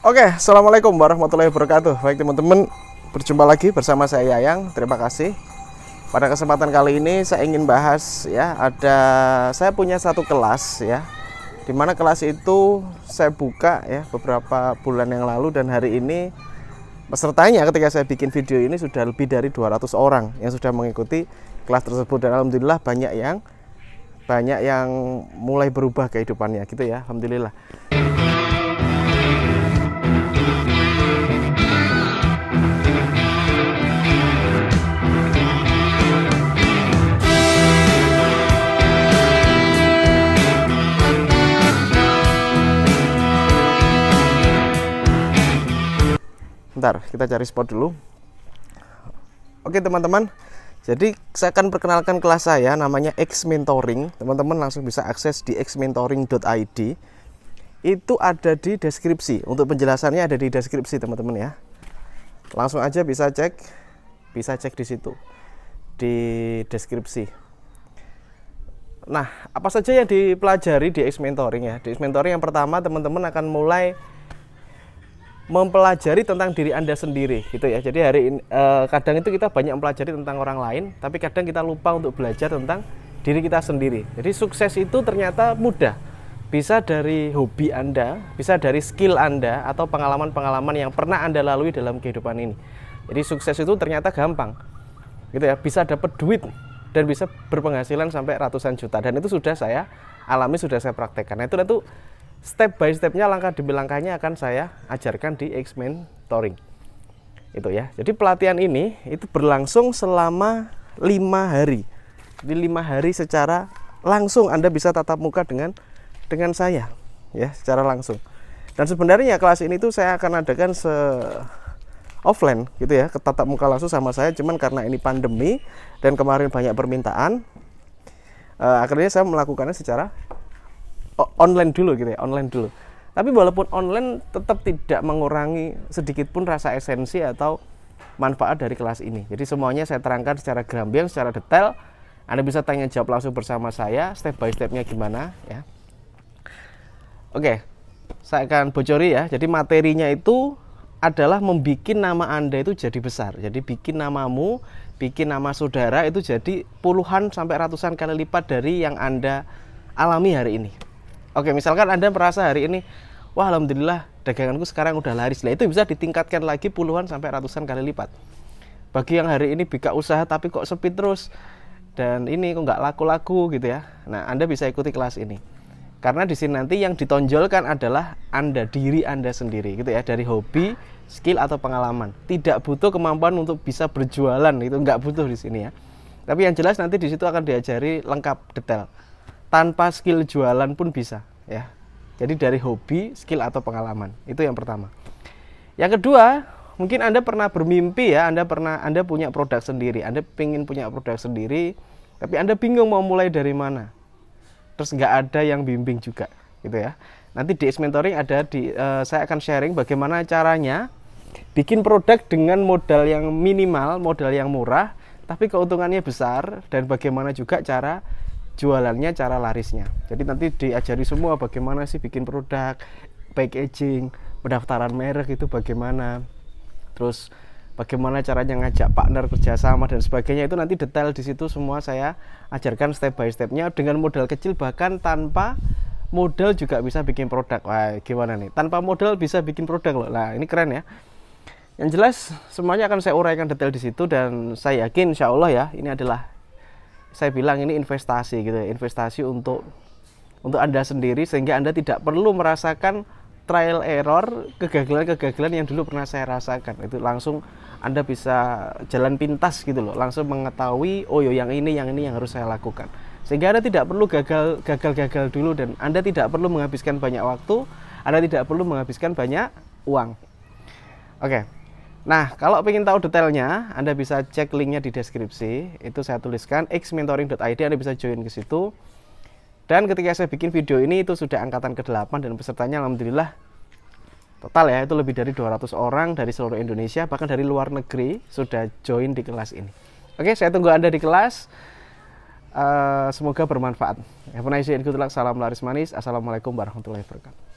Oke, okay, assalamualaikum warahmatullahi wabarakatuh. Baik teman-teman, berjumpa lagi bersama saya Yayang. Terima kasih. Pada kesempatan kali ini saya ingin bahas ya ada saya punya satu kelas ya. Dimana kelas itu saya buka ya beberapa bulan yang lalu dan hari ini pesertanya ketika saya bikin video ini sudah lebih dari 200 orang yang sudah mengikuti kelas tersebut dan alhamdulillah banyak yang banyak yang mulai berubah kehidupannya gitu ya alhamdulillah Bentar, kita cari spot dulu. Oke, teman-teman. Jadi saya akan perkenalkan kelas saya namanya X Mentoring. Teman-teman langsung bisa akses di xmentoring.id. Itu ada di deskripsi. Untuk penjelasannya ada di deskripsi, teman-teman ya. Langsung aja bisa cek. Bisa cek di situ. Di deskripsi. Nah, apa saja yang dipelajari di X Mentoring ya? Di X Mentoring yang pertama teman-teman akan mulai mempelajari tentang diri Anda sendiri gitu ya. Jadi hari ini eh, kadang itu kita banyak mempelajari tentang orang lain, tapi kadang kita lupa untuk belajar tentang diri kita sendiri. Jadi sukses itu ternyata mudah. Bisa dari hobi Anda, bisa dari skill Anda atau pengalaman-pengalaman yang pernah Anda lalui dalam kehidupan ini. Jadi sukses itu ternyata gampang. Gitu ya, bisa dapat duit dan bisa berpenghasilan sampai ratusan juta dan itu sudah saya alami sudah saya praktekkan. Nah, itu itu step by stepnya langkah demi langkahnya akan saya ajarkan di X Mentoring itu ya jadi pelatihan ini itu berlangsung selama lima hari di lima hari secara langsung Anda bisa tatap muka dengan dengan saya ya secara langsung dan sebenarnya kelas ini tuh saya akan adakan se offline gitu ya ketatap muka langsung sama saya cuman karena ini pandemi dan kemarin banyak permintaan uh, akhirnya saya melakukannya secara online dulu gitu ya online dulu tapi walaupun online tetap tidak mengurangi sedikit pun rasa esensi atau manfaat dari kelas ini jadi semuanya saya terangkan secara gamblang secara detail anda bisa tanya jawab langsung bersama saya step by stepnya gimana ya oke saya akan bocori ya jadi materinya itu adalah membuat nama Anda itu jadi besar. Jadi bikin namamu, bikin nama saudara itu jadi puluhan sampai ratusan kali lipat dari yang Anda alami hari ini. Oke, misalkan Anda merasa hari ini, wah alhamdulillah daganganku sekarang udah laris. Nah, itu bisa ditingkatkan lagi puluhan sampai ratusan kali lipat. Bagi yang hari ini buka usaha tapi kok sepi terus dan ini kok nggak laku-laku gitu ya. Nah, Anda bisa ikuti kelas ini. Karena di sini nanti yang ditonjolkan adalah Anda diri Anda sendiri gitu ya dari hobi, skill atau pengalaman. Tidak butuh kemampuan untuk bisa berjualan itu nggak butuh di sini ya. Tapi yang jelas nanti di situ akan diajari lengkap detail tanpa skill jualan pun bisa ya jadi dari hobi skill atau pengalaman itu yang pertama yang kedua mungkin anda pernah bermimpi ya anda pernah anda punya produk sendiri anda pengen punya produk sendiri tapi anda bingung mau mulai dari mana terus nggak ada yang bimbing juga gitu ya nanti di mentoring ada di uh, saya akan sharing bagaimana caranya bikin produk dengan modal yang minimal modal yang murah tapi keuntungannya besar dan bagaimana juga cara jualannya cara larisnya jadi nanti diajari semua bagaimana sih bikin produk packaging pendaftaran merek itu bagaimana terus bagaimana caranya ngajak partner kerjasama dan sebagainya itu nanti detail di situ semua saya ajarkan step by stepnya dengan modal kecil bahkan tanpa modal juga bisa bikin produk wah gimana nih tanpa modal bisa bikin produk loh lah ini keren ya yang jelas semuanya akan saya uraikan detail di situ dan saya yakin insya Allah ya ini adalah saya bilang ini investasi gitu ya, investasi untuk untuk Anda sendiri sehingga Anda tidak perlu merasakan trial error, kegagalan-kegagalan yang dulu pernah saya rasakan. Itu langsung Anda bisa jalan pintas gitu loh, langsung mengetahui oh yo yang ini, yang ini yang harus saya lakukan. Sehingga Anda tidak perlu gagal gagal gagal dulu dan Anda tidak perlu menghabiskan banyak waktu, Anda tidak perlu menghabiskan banyak uang. Oke. Okay. Nah, kalau ingin tahu detailnya, Anda bisa cek linknya di deskripsi. Itu saya tuliskan xmentoring.id, Anda bisa join ke situ. Dan ketika saya bikin video ini, itu sudah angkatan ke-8 dan pesertanya Alhamdulillah total ya, itu lebih dari 200 orang dari seluruh Indonesia, bahkan dari luar negeri sudah join di kelas ini. Oke, saya tunggu Anda di kelas. Uh, semoga bermanfaat. Have a nice day and good luck. Salam laris manis. Assalamualaikum warahmatullahi wabarakatuh.